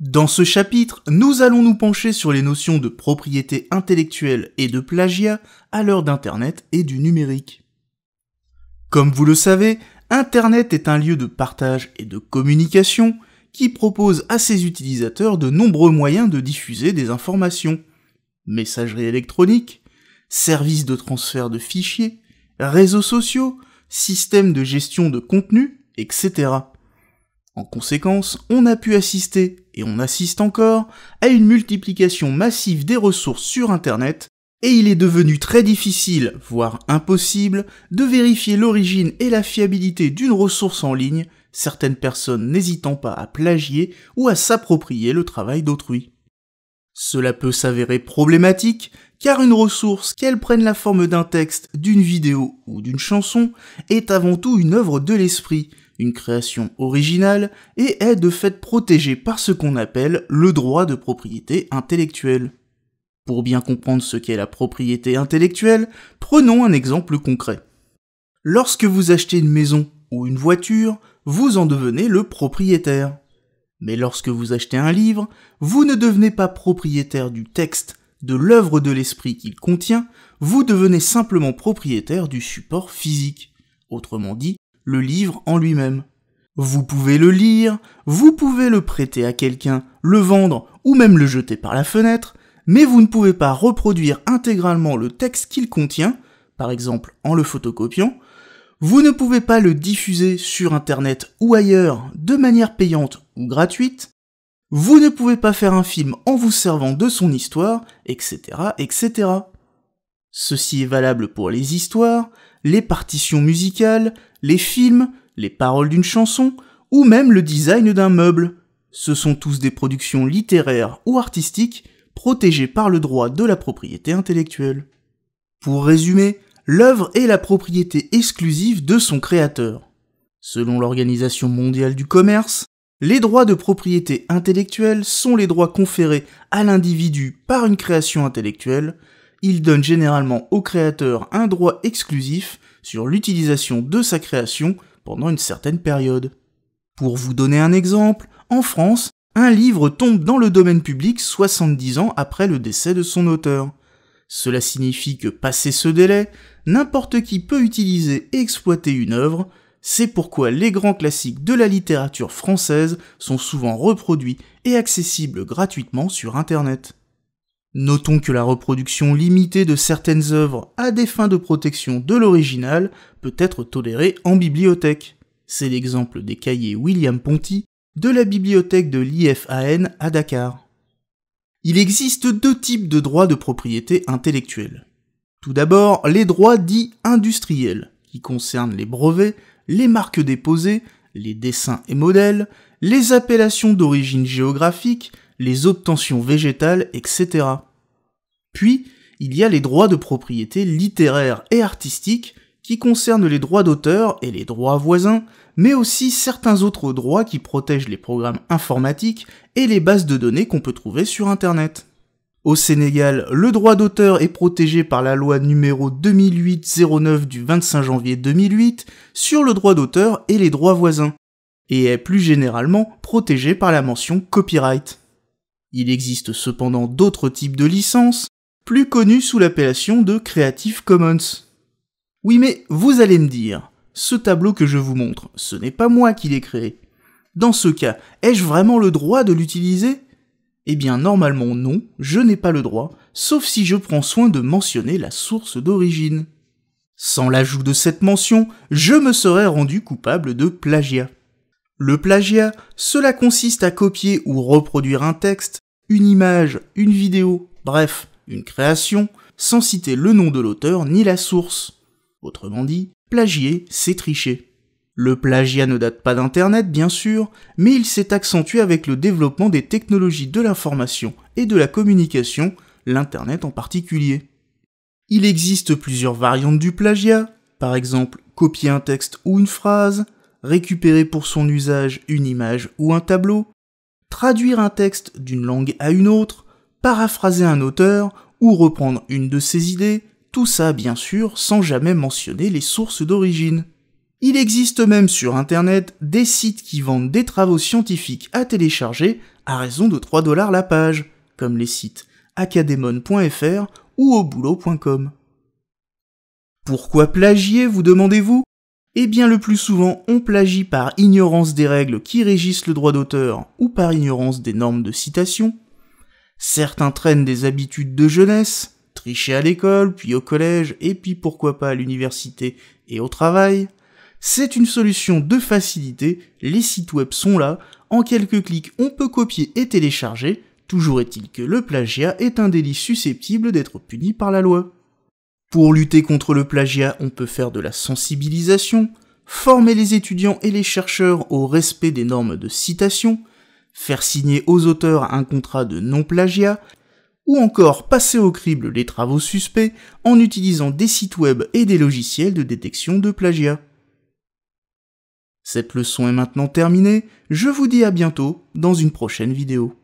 Dans ce chapitre, nous allons nous pencher sur les notions de propriété intellectuelle et de plagiat à l'heure d'Internet et du numérique. Comme vous le savez, Internet est un lieu de partage et de communication qui propose à ses utilisateurs de nombreux moyens de diffuser des informations. Messagerie électronique, services de transfert de fichiers, réseaux sociaux, systèmes de gestion de contenu, etc. En conséquence, on a pu assister, et on assiste encore, à une multiplication massive des ressources sur Internet, et il est devenu très difficile, voire impossible, de vérifier l'origine et la fiabilité d'une ressource en ligne, certaines personnes n'hésitant pas à plagier ou à s'approprier le travail d'autrui. Cela peut s'avérer problématique, car une ressource, qu'elle prenne la forme d'un texte, d'une vidéo ou d'une chanson, est avant tout une œuvre de l'esprit, une création originale et est de fait protégée par ce qu'on appelle le droit de propriété intellectuelle. Pour bien comprendre ce qu'est la propriété intellectuelle, prenons un exemple concret. Lorsque vous achetez une maison ou une voiture, vous en devenez le propriétaire. Mais lorsque vous achetez un livre, vous ne devenez pas propriétaire du texte, de l'œuvre de l'esprit qu'il contient, vous devenez simplement propriétaire du support physique. Autrement dit, le livre en lui-même. Vous pouvez le lire, vous pouvez le prêter à quelqu'un, le vendre ou même le jeter par la fenêtre, mais vous ne pouvez pas reproduire intégralement le texte qu'il contient, par exemple en le photocopiant, vous ne pouvez pas le diffuser sur Internet ou ailleurs de manière payante ou gratuite, vous ne pouvez pas faire un film en vous servant de son histoire, etc., etc. Ceci est valable pour les histoires, les partitions musicales, les films, les paroles d'une chanson, ou même le design d'un meuble. Ce sont tous des productions littéraires ou artistiques protégées par le droit de la propriété intellectuelle. Pour résumer, l'œuvre est la propriété exclusive de son créateur. Selon l'Organisation mondiale du commerce, les droits de propriété intellectuelle sont les droits conférés à l'individu par une création intellectuelle il donne généralement au créateur un droit exclusif sur l'utilisation de sa création pendant une certaine période. Pour vous donner un exemple, en France, un livre tombe dans le domaine public 70 ans après le décès de son auteur. Cela signifie que passé ce délai, n'importe qui peut utiliser et exploiter une œuvre, c'est pourquoi les grands classiques de la littérature française sont souvent reproduits et accessibles gratuitement sur Internet. Notons que la reproduction limitée de certaines œuvres à des fins de protection de l'original peut être tolérée en bibliothèque. C'est l'exemple des cahiers William Ponty de la bibliothèque de l'IFAN à Dakar. Il existe deux types de droits de propriété intellectuelle. Tout d'abord, les droits dits industriels, qui concernent les brevets, les marques déposées, les dessins et modèles, les appellations d'origine géographique, les obtentions végétales, etc. Puis, il y a les droits de propriété littéraires et artistiques qui concernent les droits d'auteur et les droits voisins, mais aussi certains autres droits qui protègent les programmes informatiques et les bases de données qu'on peut trouver sur Internet. Au Sénégal, le droit d'auteur est protégé par la loi numéro 2008-09 du 25 janvier 2008 sur le droit d'auteur et les droits voisins, et est plus généralement protégé par la mention copyright. Il existe cependant d'autres types de licences, plus connues sous l'appellation de Creative Commons. Oui mais vous allez me dire, ce tableau que je vous montre, ce n'est pas moi qui l'ai créé. Dans ce cas, ai-je vraiment le droit de l'utiliser Eh bien normalement non, je n'ai pas le droit, sauf si je prends soin de mentionner la source d'origine. Sans l'ajout de cette mention, je me serais rendu coupable de plagiat. Le plagiat, cela consiste à copier ou reproduire un texte, une image, une vidéo, bref, une création, sans citer le nom de l'auteur ni la source. Autrement dit, plagier, c'est tricher. Le plagiat ne date pas d'Internet, bien sûr, mais il s'est accentué avec le développement des technologies de l'information et de la communication, l'Internet en particulier. Il existe plusieurs variantes du plagiat, par exemple copier un texte ou une phrase, récupérer pour son usage une image ou un tableau, traduire un texte d'une langue à une autre, paraphraser un auteur ou reprendre une de ses idées, tout ça bien sûr sans jamais mentionner les sources d'origine. Il existe même sur Internet des sites qui vendent des travaux scientifiques à télécharger à raison de 3 dollars la page, comme les sites académon.fr ou boulot.com Pourquoi plagier, vous demandez-vous eh bien le plus souvent, on plagie par ignorance des règles qui régissent le droit d'auteur ou par ignorance des normes de citation. Certains traînent des habitudes de jeunesse, tricher à l'école, puis au collège, et puis pourquoi pas à l'université et au travail. C'est une solution de facilité, les sites web sont là, en quelques clics on peut copier et télécharger, toujours est-il que le plagiat est un délit susceptible d'être puni par la loi. Pour lutter contre le plagiat, on peut faire de la sensibilisation, former les étudiants et les chercheurs au respect des normes de citation, faire signer aux auteurs un contrat de non-plagiat, ou encore passer au crible les travaux suspects en utilisant des sites web et des logiciels de détection de plagiat. Cette leçon est maintenant terminée, je vous dis à bientôt dans une prochaine vidéo.